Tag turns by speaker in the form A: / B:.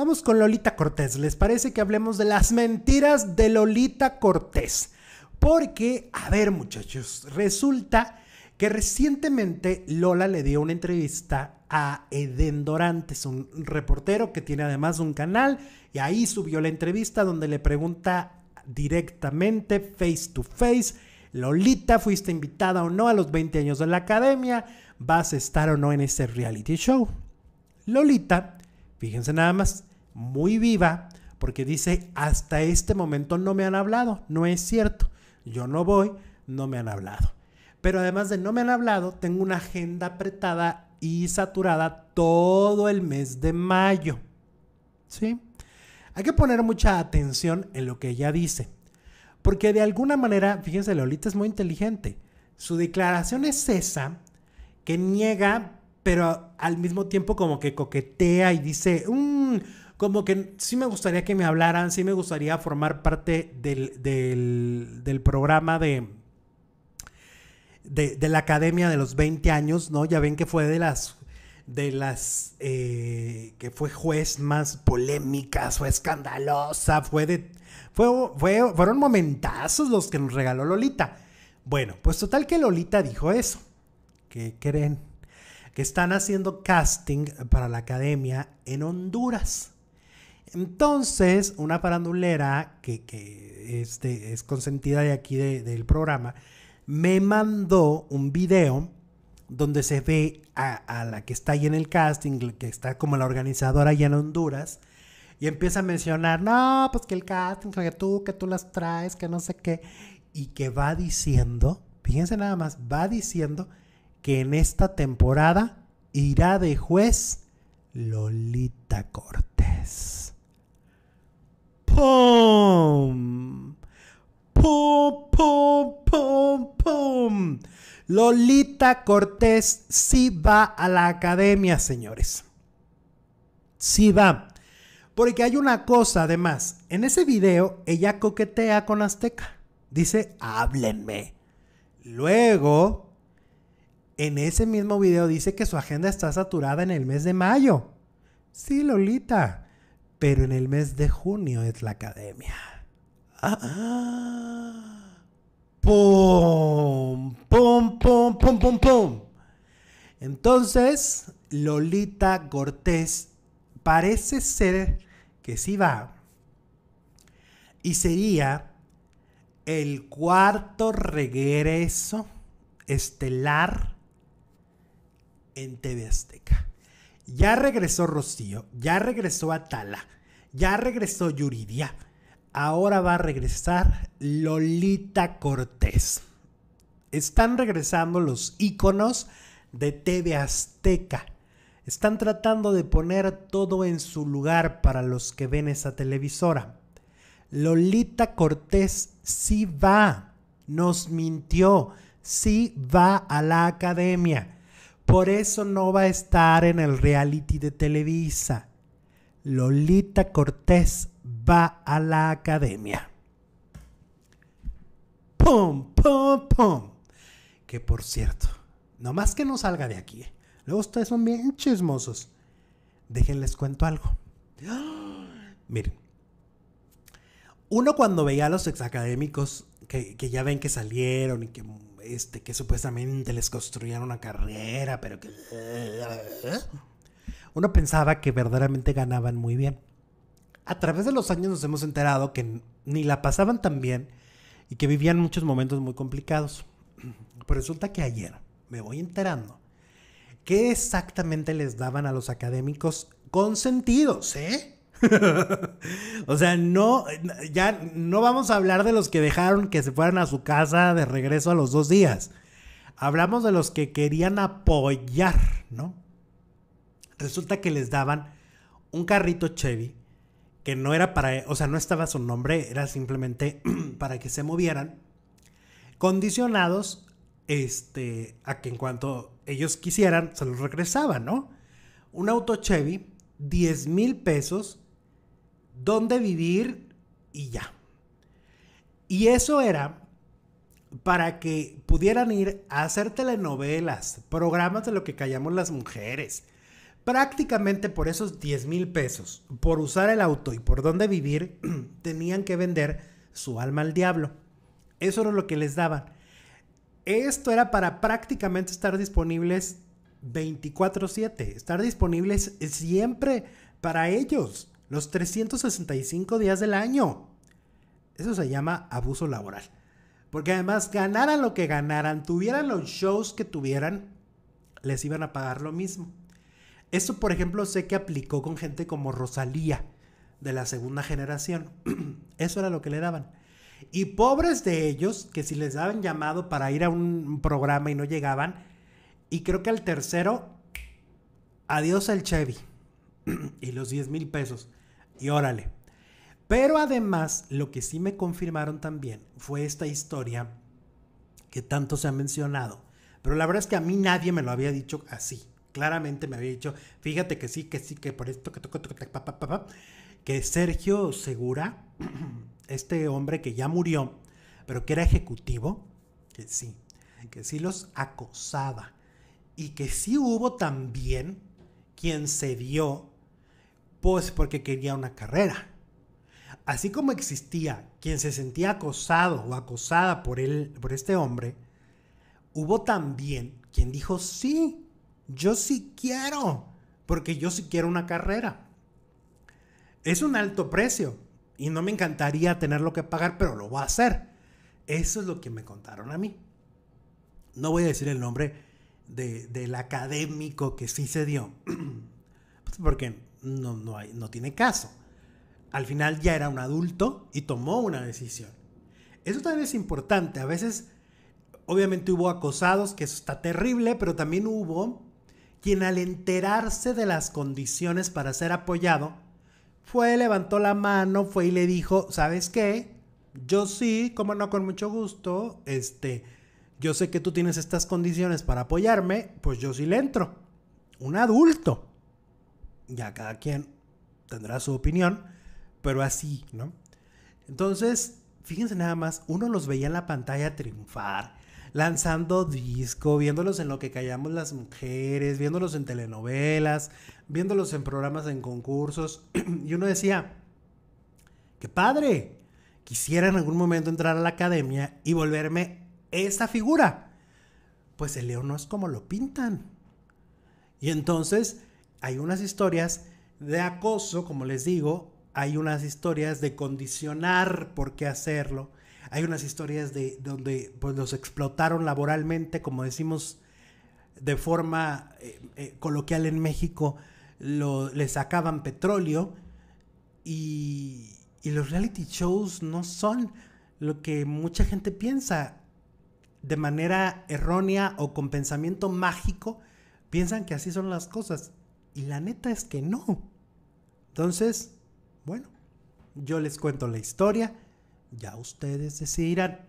A: Vamos con Lolita Cortés. ¿Les parece que hablemos de las mentiras de Lolita Cortés? Porque, a ver muchachos, resulta que recientemente Lola le dio una entrevista a Eden Dorantes, un reportero que tiene además un canal, y ahí subió la entrevista donde le pregunta directamente, face to face, Lolita, fuiste invitada o no a los 20 años de la academia, vas a estar o no en ese reality show. Lolita, fíjense nada más, muy viva porque dice, hasta este momento no me han hablado, no es cierto, yo no voy, no me han hablado. Pero además de no me han hablado, tengo una agenda apretada y saturada todo el mes de mayo. ¿Sí? Hay que poner mucha atención en lo que ella dice. Porque de alguna manera, fíjense, Lolita es muy inteligente. Su declaración es esa, que niega, pero al mismo tiempo como que coquetea y dice, mmm, como que sí me gustaría que me hablaran, sí me gustaría formar parte del, programa de, de, la Academia de los 20 años, ¿no? Ya ven que fue de las de las eh, que fue juez más polémica, fue escandalosa, fue de fue, fueron momentazos los que nos regaló Lolita. Bueno, pues total que Lolita dijo eso. ¿Qué creen? Que están haciendo casting para la academia en Honduras. Entonces, una parandulera que, este, es consentida de aquí del programa, me mandó un video donde se ve a, la que está ahí en el casting, que está como la organizadora allá en Honduras, y empieza a mencionar, no, pues que el casting, que tú, que tú las traes, que no sé qué, y que va diciendo, fíjense nada más, va diciendo que en esta temporada irá de juez Lolita Cortés pum. Pum, pum, pum, Lolita Cortés sí va a la academia, señores. Sí va. Porque hay una cosa además. En ese video ella coquetea con Azteca. Dice, háblenme. Luego, en ese mismo video dice que su agenda está saturada en el mes de mayo. Sí, Lolita pero en el mes de junio es la academia. ¡Ah! ¡Pum! ¡Pum, pum, pum, pum, pum! Entonces, Lolita Cortés parece ser que sí va. Y sería el cuarto regreso estelar en TV Azteca. Ya regresó Rocío, ya regresó Atala, ya regresó Yuridia. Ahora va a regresar Lolita Cortés. Están regresando los íconos de TV Azteca. Están tratando de poner todo en su lugar para los que ven esa televisora. Lolita Cortés sí va, nos mintió, sí va a la academia por eso no va a estar en el reality de Televisa. Lolita Cortés va a la academia. ¡Pum, pum, pum! Que por cierto, nomás que no salga de aquí. ¿eh? Luego ustedes son bien chismosos. Déjenles cuento algo. Miren, uno cuando veía a los exacadémicos que, que ya ven que salieron y que este, que supuestamente les construían una carrera, pero que... ¿eh? Uno pensaba que verdaderamente ganaban muy bien. A través de los años nos hemos enterado que ni la pasaban tan bien y que vivían muchos momentos muy complicados. Pero pues resulta que ayer me voy enterando qué exactamente les daban a los académicos consentidos, ¿eh? o sea, no, ya no vamos a hablar de los que dejaron que se fueran a su casa de regreso a los dos días. Hablamos de los que querían apoyar, ¿no? Resulta que les daban un carrito Chevy que no era para, o sea, no estaba su nombre, era simplemente para que se movieran, condicionados este, a que en cuanto ellos quisieran, se los regresaban, ¿no? Un auto Chevy, 10 mil pesos, dónde vivir y ya. Y eso era para que pudieran ir a hacer telenovelas, programas de lo que callamos las mujeres. Prácticamente por esos 10 mil pesos, por usar el auto y por dónde vivir, tenían que vender su alma al diablo. Eso era lo que les daban. Esto era para prácticamente estar disponibles 24/7, estar disponibles siempre para ellos los 365 días del año. Eso se llama abuso laboral. Porque además ganaran lo que ganaran, tuvieran los shows que tuvieran, les iban a pagar lo mismo. Eso, por ejemplo, sé que aplicó con gente como Rosalía, de la segunda generación. Eso era lo que le daban. Y pobres de ellos, que si les daban llamado para ir a un programa y no llegaban, y creo que al tercero, adiós al Chevy. y los 10 mil pesos. Y órale. Pero además, lo que sí me confirmaron también fue esta historia que tanto se ha mencionado. Pero la verdad es que a mí nadie me lo había dicho así. Claramente me había dicho, fíjate que sí, que sí, que por esto, que toco, toco, que Sergio Segura, este hombre que ya murió, pero que era ejecutivo, que sí, que sí los acosaba. Y que sí hubo también quien se dio pues porque quería una carrera. Así como existía quien se sentía acosado o acosada por, él, por este hombre, hubo también quien dijo, sí, yo sí quiero, porque yo sí quiero una carrera. Es un alto precio y no me encantaría tenerlo que pagar, pero lo voy a hacer. Eso es lo que me contaron a mí. No voy a decir el nombre del académico que sí se dio, porque no, no, hay, no tiene caso. Al final ya era un adulto y tomó una decisión. Eso también es importante. A veces, obviamente hubo acosados, que eso está terrible, pero también hubo quien al enterarse de las condiciones para ser apoyado, fue, levantó la mano, fue y le dijo, ¿sabes qué? Yo sí, como no, con mucho gusto, este, yo sé que tú tienes estas condiciones para apoyarme, pues yo sí le entro. Un adulto ya cada quien tendrá su opinión, pero así, ¿no? Entonces, fíjense nada más, uno los veía en la pantalla triunfar, lanzando disco, viéndolos en lo que callamos las mujeres, viéndolos en telenovelas, viéndolos en programas en concursos, y uno decía, qué padre, quisiera en algún momento entrar a la academia y volverme esa figura. Pues el león no es como lo pintan. Y entonces hay unas historias de acoso, como les digo, hay unas historias de condicionar por qué hacerlo, hay unas historias de donde pues, los explotaron laboralmente, como decimos de forma eh, eh, coloquial en México, lo, le sacaban petróleo y los reality shows no son lo que mucha gente piensa de manera errónea o con pensamiento mágico, piensan que así son las cosas y la neta es que no. Entonces, bueno, yo les cuento la historia, ya ustedes decidirán.